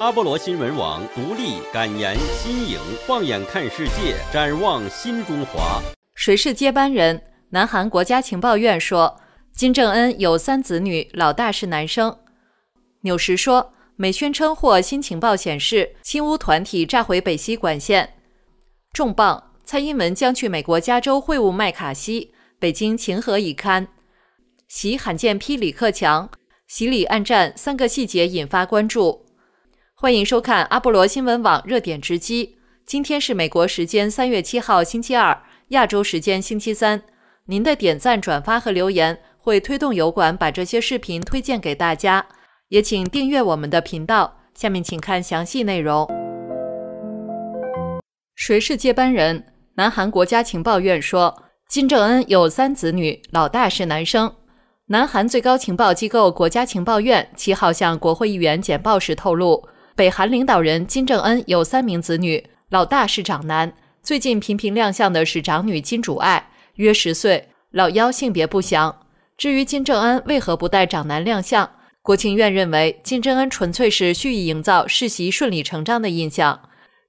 阿波罗新闻网独立敢言新颖，放眼看世界，展望新中华。谁是接班人？南韩国家情报院说，金正恩有三子女，老大是男生。纽时说，美宣称获新情报显示，亲乌团体炸毁北西管线。重磅，蔡英文将去美国加州会晤麦卡锡，北京情何以堪？习罕见批李克强，习李暗战三个细节引发关注。欢迎收看阿波罗新闻网热点直击。今天是美国时间三月七号星期二，亚洲时间星期三。您的点赞、转发和留言会推动油管把这些视频推荐给大家，也请订阅我们的频道。下面请看详细内容。谁是接班人？南韩国家情报院说，金正恩有三子女，老大是男生。南韩最高情报机构国家情报院七号向国会议员简报时透露。北韩领导人金正恩有三名子女，老大是长男。最近频频亮相的是长女金主爱，约十岁。老幺性别不详。至于金正恩为何不带长男亮相，国情院认为金正恩纯粹是蓄意营造世袭顺理成章的印象。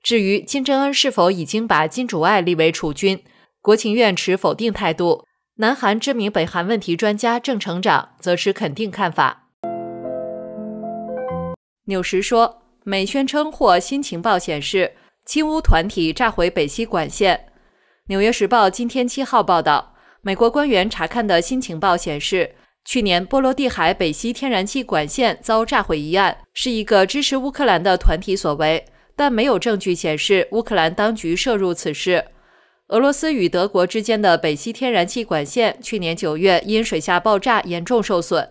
至于金正恩是否已经把金主爱立为储君，国情院持否定态度。南韩知名北韩问题专家郑成长则持肯定看法。纽什说。美宣称获新情报显示，亲乌团体炸毁北溪管线。《纽约时报》今天七号报道，美国官员查看的新情报显示，去年波罗的海北溪天然气管线遭炸毁一案是一个支持乌克兰的团体所为，但没有证据显示乌克兰当局涉入此事。俄罗斯与德国之间的北溪天然气管线去年九月因水下爆炸严重受损。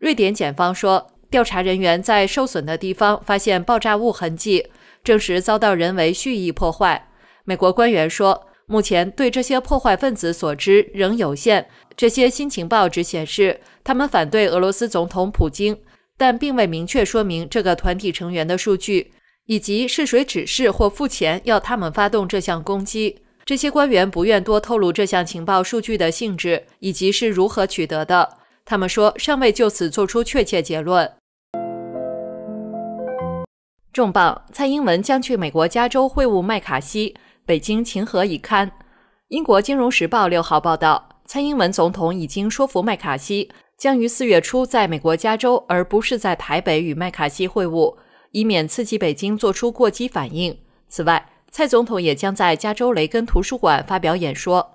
瑞典检方说。调查人员在受损的地方发现爆炸物痕迹，证实遭到人为蓄意破坏。美国官员说，目前对这些破坏分子所知仍有限。这些新情报只显示他们反对俄罗斯总统普京，但并未明确说明这个团体成员的数据，以及是谁指示或付钱要他们发动这项攻击。这些官员不愿多透露这项情报数据的性质以及是如何取得的。他们说尚未就此做出确切结论。重磅：蔡英文将去美国加州会晤麦卡锡，北京情何以堪？英国《金融时报》六号报道，蔡英文总统已经说服麦卡锡将于四月初在美国加州，而不是在台北与麦卡锡会晤，以免刺激北京做出过激反应。此外，蔡总统也将在加州雷根图书馆发表演说。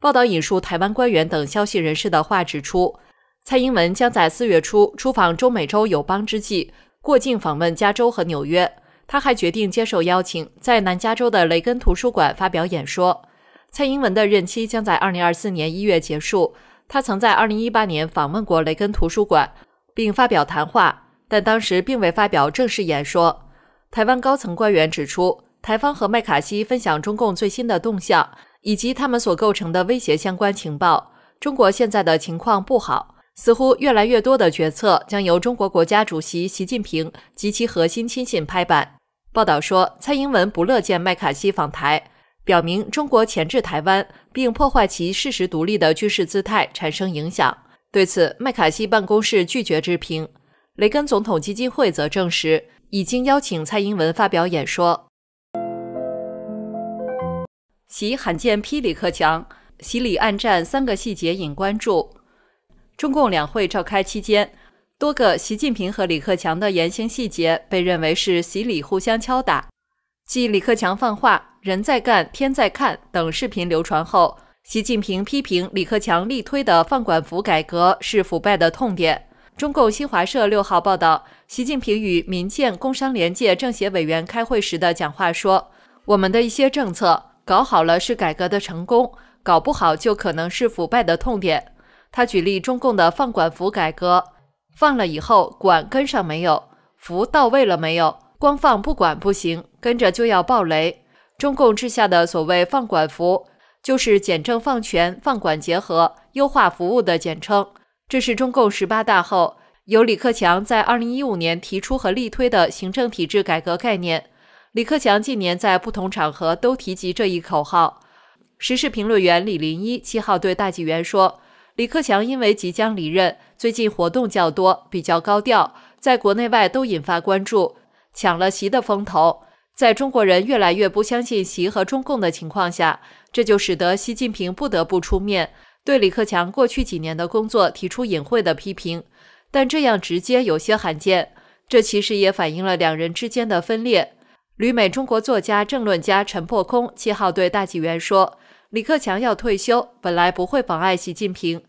报道引述台湾官员等消息人士的话指出。蔡英文将在四月初出访中美洲友邦之际，过境访问加州和纽约。他还决定接受邀请，在南加州的雷根图书馆发表演说。蔡英文的任期将在二零二四年一月结束。他曾在二零一八年访问过雷根图书馆，并发表谈话，但当时并未发表正式演说。台湾高层官员指出，台方和麦卡锡分享中共最新的动向以及他们所构成的威胁相关情报。中国现在的情况不好。似乎越来越多的决策将由中国国家主席习近平及其核心亲信拍板。报道说，蔡英文不乐见麦卡锡访台，表明中国钳制台湾并破坏其事实独立的军事姿态产生影响。对此，麦卡锡办公室拒绝置评。雷根总统基金会则证实，已经邀请蔡英文发表演说。习罕见批李克强，习李暗战三个细节引关注。中共两会召开期间，多个习近平和李克强的言行细节被认为是洗礼互相敲打。继李克强放话“人在干，天在看”等视频流传后，习近平批评李克强力推的放管服改革是腐败的痛点。中共新华社六号报道，习近平与民建、工商联界政协委员开会时的讲话说：“我们的一些政策搞好了是改革的成功，搞不好就可能是腐败的痛点。”他举例，中共的放管服改革，放了以后管跟上没有，服到位了没有？光放不管不行，跟着就要暴雷。中共治下的所谓放管服，就是简政放权、放管结合、优化服务的简称。这是中共十八大后由李克强在二零一五年提出和力推的行政体制改革概念。李克强近年在不同场合都提及这一口号。时事评论员李林一七号对大纪元说。李克强因为即将离任，最近活动较多，比较高调，在国内外都引发关注，抢了习的风头。在中国人越来越不相信习和中共的情况下，这就使得习近平不得不出面对李克强过去几年的工作提出隐晦的批评，但这样直接有些罕见。这其实也反映了两人之间的分裂。旅美中国作家、政论家陈破空七号对大纪元说。李克强要退休，本来不会妨碍习近平，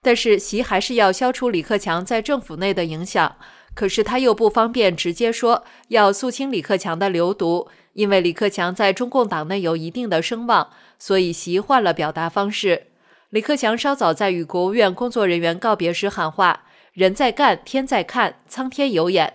但是习还是要消除李克强在政府内的影响。可是他又不方便直接说要肃清李克强的流毒，因为李克强在中共党内有一定的声望，所以习换了表达方式。李克强稍早在与国务院工作人员告别时喊话：“人在干，天在看，苍天有眼。”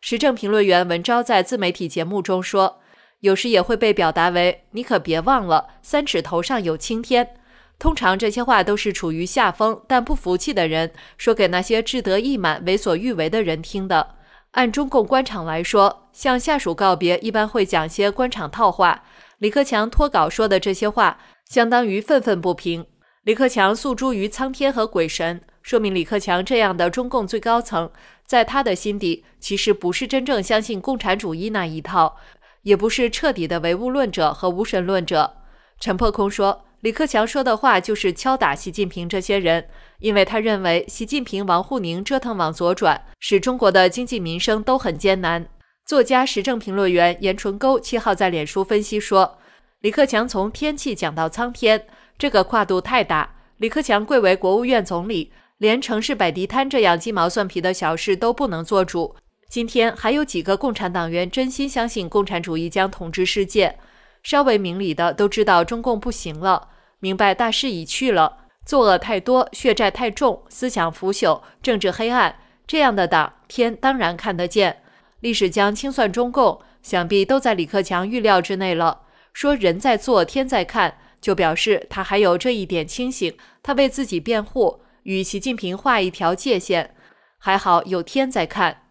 时政评论员文昭在自媒体节目中说。有时也会被表达为“你可别忘了，三尺头上有青天”。通常这些话都是处于下风但不服气的人说给那些志得意满、为所欲为的人听的。按中共官场来说，向下属告别一般会讲些官场套话。李克强脱稿说的这些话，相当于愤愤不平。李克强诉诸于苍天和鬼神，说明李克强这样的中共最高层，在他的心底其实不是真正相信共产主义那一套。也不是彻底的唯物论者和无神论者。陈破空说，李克强说的话就是敲打习近平这些人，因为他认为习近平、王沪宁折腾往左转，使中国的经济民生都很艰难。作家、时政评论员严纯沟七号在脸书分析说，李克强从天气讲到苍天，这个跨度太大。李克强贵为国务院总理，连城市摆地摊这样鸡毛蒜皮的小事都不能做主。今天还有几个共产党员真心相信共产主义将统治世界？稍微明理的都知道中共不行了，明白大势已去了，作恶太多，血债太重，思想腐朽，政治黑暗，这样的党天当然看得见，历史将清算中共，想必都在李克强预料之内了。说人在做天在看，就表示他还有这一点清醒，他为自己辩护，与习近平划一条界限。还好有天在看。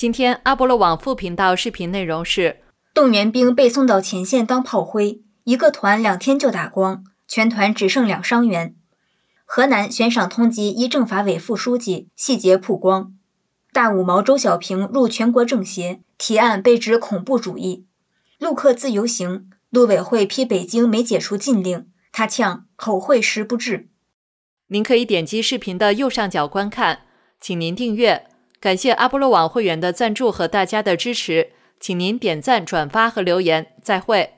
今天阿波罗网副频道视频内容是：动员兵被送到前线当炮灰，一个团两天就打光，全团只剩两伤员。河南悬赏通缉一政法委副书记，细节曝光。大五毛周小平入全国政协，提案被指恐怖主义。陆克自由行，陆委会批北京没解除禁令，他呛口惠实不至。您可以点击视频的右上角观看，请您订阅。感谢阿波罗网会员的赞助和大家的支持，请您点赞、转发和留言。再会。